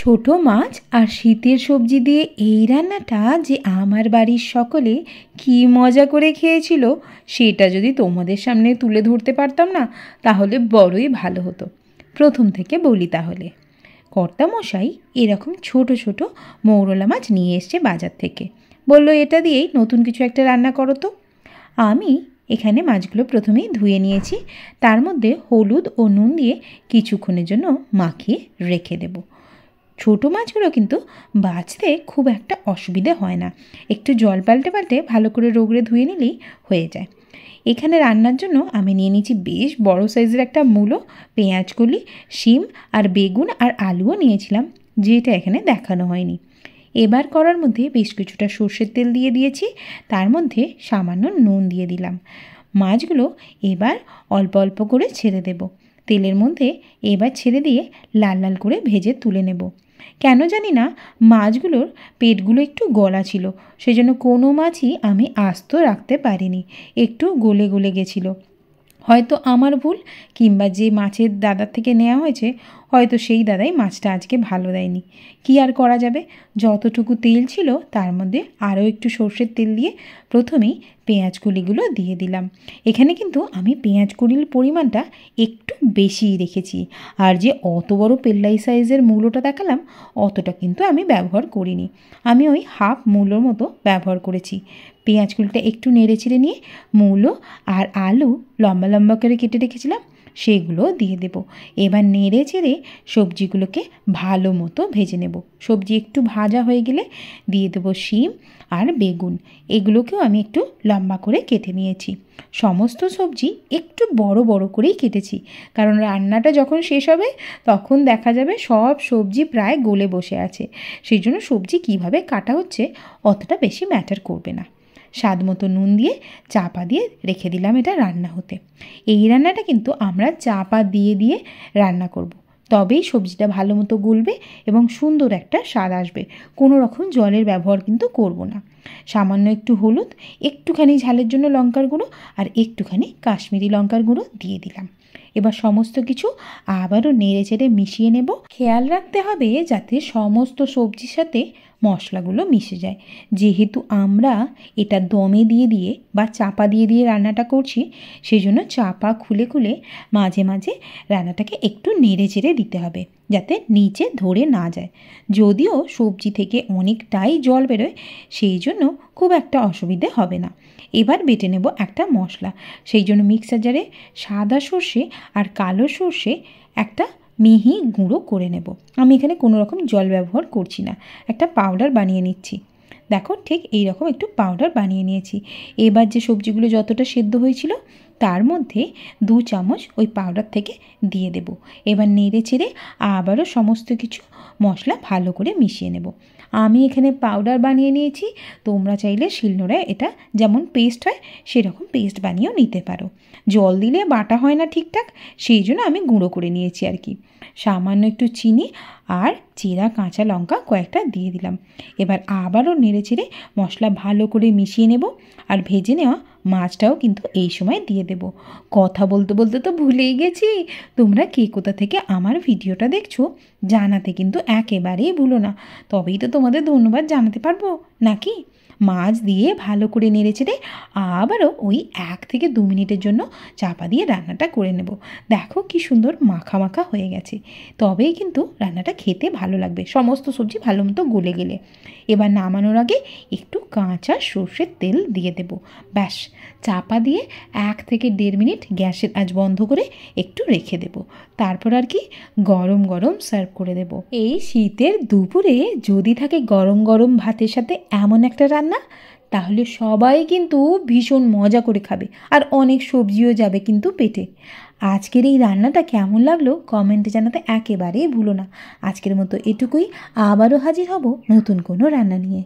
ছোট মাছ আর শীতের সবজি দিয়ে এই রান্নাটা যে আমার বাড়ির সকলে কি মজা করে খেয়েছিল সেটা যদি তোমাদের সামনে তুলে ধরতে পারতাম না তাহলে বড়ই ভালো হতো প্রথম থেকে বলি তাহলে কর্তামশাই এরকম ছোট ছোট মৌরলা মাছ নিয়ে এসছে বাজার থেকে বলল এটা দিয়েই নতুন কিছু একটা রান্না করো তো আমি এখানে মাছগুলো প্রথমেই ধুয়ে নিয়েছি তার মধ্যে হলুদ ও নুন দিয়ে কিছুক্ষণের জন্য মাখিয়ে রেখে দেবো ছোট মাছগুলো কিন্তু বাঁচতে খুব একটা অসুবিধে হয় না একটু জল পাল্টে পাল্টে ভালো করে রোগড়ে ধুয়ে নিলেই হয়ে যায় এখানে রান্নার জন্য আমি নিয়ে নিয়েছি বেশ বড় সাইজের একটা মূলো পেঁয়াজকলি শিম আর বেগুন আর আলুও নিয়েছিলাম যেটা এখানে দেখানো হয়নি এবার করার মধ্যে বেশ কিছুটা সর্ষের তেল দিয়ে দিয়েছি তার মধ্যে সামান্য নুন দিয়ে দিলাম মাছগুলো এবার অল্প অল্প করে ছেড়ে দেবো তেলের মধ্যে এবার ছেড়ে দিয়ে লাল লাল করে ভেজে তুলে নেব কেন জানি না মাছগুলোর পেটগুলো একটু গলা ছিল সেই জন্য কোনো মাছই আমি আস্ত রাখতে পারিনি একটু গলে গলে গেছিলো হয়তো আমার ভুল কিংবা যে মাছের দাদার থেকে নেওয়া হয়েছে হয়তো সেই দাদাই মাছটা আজকে ভালো দেয়নি কি আর করা যাবে যতটুকু তেল ছিল তার মধ্যে আরও একটু সর্ষের তেল দিয়ে প্রথমেই পেঁয়াজ কুলিগুলো দিয়ে দিলাম এখানে কিন্তু আমি পেঁয়াজ কুলির পরিমাণটা একটু বেশি রেখেছি আর যে অত বড় পেল্লাই সাইজের মূলোটা দেখালাম অতটা কিন্তু আমি ব্যবহার করিনি আমি ওই হাফ মূলোর মতো ব্যবহার করেছি পেঁয়াজ কুলিটা একটু নেড়ে ছিঁড়ে নিয়ে মূলো আর আলু লম্বা লম্বা করে কেটে রেখেছিলাম সেইগুলো দিয়ে দেব এবার নেড়ে চেড়ে সবজিগুলোকে ভালো মতো ভেজে নেব সবজি একটু ভাজা হয়ে গেলে দিয়ে দেব শিম আর বেগুন এগুলোকেও আমি একটু লম্বা করে কেটে নিয়েছি সমস্ত সবজি একটু বড় বড় করেই কেটেছি কারণ রান্নাটা যখন শেষ হবে তখন দেখা যাবে সব সবজি প্রায় গলে বসে আছে সেই জন্য সবজি কীভাবে কাটা হচ্ছে অতটা বেশি ম্যাটার করবে না স্বাদ মতো নুন দিয়ে চাপা দিয়ে রেখে দিলাম এটা রান্না হতে এই রান্নাটা কিন্তু আমরা চাপা দিয়ে দিয়ে রান্না করব। তবেই সবজিটা ভালো মতো গুলবে এবং সুন্দর একটা স্বাদ আসবে কোনো রকম জলের ব্যবহার কিন্তু করব না সামান্য একটু হলুদ একটুখানি ঝালের জন্য লঙ্কার গুঁড়ো আর একটুখানি কাশ্মীরি লঙ্কার গুঁড়ো দিয়ে দিলাম এবার সমস্ত কিছু আবারও নেড়ে চেড়ে মিশিয়ে নেব খেয়াল রাখতে হবে যাতে সমস্ত সবজির সাথে মশলাগুলো মিশে যায় যেহেতু আমরা এটা দমে দিয়ে দিয়ে বা চাপা দিয়ে দিয়ে রান্নাটা করছি সেই জন্য চাপা খুলে খুলে মাঝে মাঝে রান্নাটাকে একটু নেড়ে চেড়ে দিতে হবে যাতে নিচে ধরে না যায় যদিও সবজি থেকে অনেকটাই জল বেরোয় সেই জন্য জন্য খুব একটা অসুবিধে হবে না এবার বেটে নেব একটা মশলা সেই জন্য মিক্সার জারে সাদা সর্ষে আর কালো সর্ষে একটা মিহি গুঁড়ো করে নেব আমি এখানে কোনো রকম জল ব্যবহার করছি না একটা পাউডার বানিয়ে নিচ্ছি দেখো ঠিক এই রকম একটু পাউডার বানিয়ে নিয়েছি এবার যে সবজিগুলো যতটা সেদ্ধ হয়েছিল তার মধ্যে দু চামচ ওই পাউডার থেকে দিয়ে দেব এবার নেড়ে চেড়ে আবারও সমস্ত কিছু মশলা ভালো করে মিশিয়ে নেব আমি এখানে পাউডার বানিয়ে নিয়েছি তোমরা চাইলে শিলনোড়ায় এটা যেমন পেস্ট হয় সেরকম পেস্ট বানিয়েও নিতে পারো জল দিলে বাটা হয় না ঠিকঠাক সেই জন্য আমি গুঁড়ো করে নিয়েছি আর কি সামান্য একটু চিনি আর চেরা কাঁচা লঙ্কা কয়েকটা দিয়ে দিলাম এবার আবারও নেড়ে চেড়ে মশলা ভালো করে মিশিয়ে নেব আর ভেজে নেওয়া মাছটাও কিন্তু এই সময় দিয়ে দেব কথা বলতে বলতে তো ভুলেই গেছি তোমরা কে কোথা থেকে আমার ভিডিওটা দেখছো জানাতে কিন্তু একেবারেই ভুলো না তবেই তো তোমাদের ধন্যবাদ জানাতে পারবো নাকি মাছ দিয়ে ভালো করে নেড়ে চেড়ে আবারও ওই এক থেকে দু মিনিটের জন্য চাপা দিয়ে রান্নাটা করে নেব দেখো কি সুন্দর মাখা মাখা হয়ে গেছে তবেই কিন্তু রান্নাটা খেতে ভালো লাগবে সমস্ত সবজি ভালো মতো গলে গেলে এবার নামানোর আগে একটু কাঁচা সর্ষের তেল দিয়ে দেব ব্যাস চাপা দিয়ে এক থেকে দেড় মিনিট গ্যাসের আজ বন্ধ করে একটু রেখে দেব তারপর আর কি গরম গরম সার্ভ করে দেব এই শীতের দুপুরে যদি থাকে গরম গরম ভাতের সাথে এমন একটা রান্না না তাহলে সবাই কিন্তু ভীষণ মজা করে খাবে আর অনেক সবজিও যাবে কিন্তু পেটে আজকের এই রান্নাটা কেমন লাগলো কমেন্টে জানাতে একেবারেই ভুলো না আজকের মতো এটুকুই আবারও হাজির হব নতুন কোনো রান্না নিয়ে